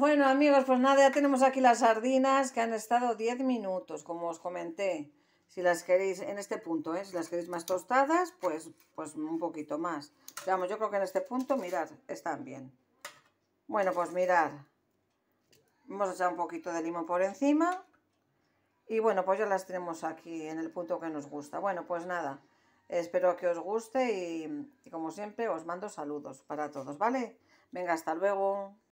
Bueno amigos, pues nada, ya tenemos aquí las sardinas que han estado 10 minutos, como os comenté. Si las queréis en este punto, ¿eh? si las queréis más tostadas, pues, pues un poquito más. Vamos, yo creo que en este punto, mirad, están bien. Bueno, pues mirad, vamos echado un poquito de limón por encima. Y bueno, pues ya las tenemos aquí en el punto que nos gusta. Bueno, pues nada, espero que os guste y como siempre os mando saludos para todos, ¿vale? Venga, hasta luego.